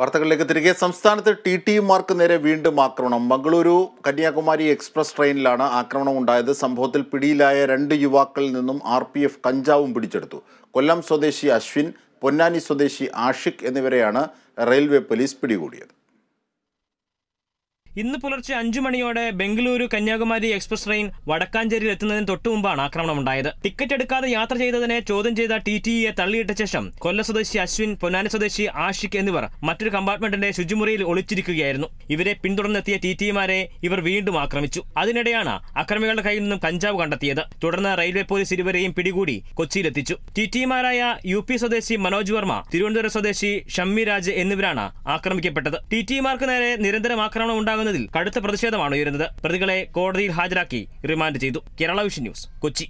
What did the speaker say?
വാർത്തകളിലേക്ക് തിരികെ സംസ്ഥാനത്ത് ടി ടി മാർക്ക് നേരെ വീണ്ടും ആക്രമണം മംഗളൂരു കന്യാകുമാരി എക്സ്പ്രസ് ട്രെയിനിലാണ് ആക്രമണം ഉണ്ടായത് സംഭവത്തിൽ പിടിയിലായ രണ്ട് യുവാക്കളിൽ നിന്നും ആർ പി എഫ് കഞ്ചാവും പിടിച്ചെടുത്തു കൊല്ലം സ്വദേശി അശ്വിൻ പൊന്നാനി സ്വദേശി ആഷിഖ് എന്നിവരെയാണ് റെയിൽവേ പോലീസ് പിടികൂടിയത് ഇന്ന് പുലർച്ചെ അഞ്ചു മണിയോടെ ബംഗളൂരു കന്യാകുമാരി എക്സ്പ്രസ് ട്രെയിൻ വടക്കാഞ്ചേരിയിൽ എത്തുന്നതിന് തൊട്ടുമുമ്പാണ് ഉണ്ടായത് ടിക്കറ്റ് എടുക്കാതെ യാത്ര ചെയ്തതിനെ ചോദ്യം ചെയ്ത ടി ഇയെ തള്ളിയിട്ട ശേഷം കൊല്ല സ്വദേശി അശ്വിൻ പൊന്നാനി സ്വദേശി ആഷിഖ് എന്നിവർ മറ്റൊരു കമ്പാർട്ട്മെന്റിന്റെ ശുചിമുറിയിൽ ഒളിച്ചിരിക്കുകയായിരുന്നു ഇവരെ പിന്തുടർന്നെത്തിയ ടി മാരെ ഇവർ വീണ്ടും ആക്രമിച്ചു അതിനിടെയാണ് അക്രമികളുടെ കയ്യിൽ നിന്നും കഞ്ചാവ് കണ്ടെത്തിയത് തുടർന്ന് റെയിൽവേ പോലീസ് ഇരുവരെയും പിടികൂടി കൊച്ചിയിലെത്തിച്ചു ടി മാരായ യു പി സ്വദേശി മനോജ് വർമ്മ തിരുവനന്തപുരം സ്വദേശി ഷമ്മി രാജ് എന്നിവരാണ് ആക്രമിക്കപ്പെട്ടത് ടി മാർക്ക് നേരെ നിരന്തരം ആക്രമണം ഉണ്ടാകുന്ന തുടരാമെന്നതിൽ കടുത്ത പ്രതിഷേധമാണ് ഉയരുന്നത് പ്രതികളെ കോടതിയിൽ ഹാജരാക്കി റിമാൻഡ് ചെയ്തു കേരള വിഷൻ ന്യൂസ് കൊച്ചി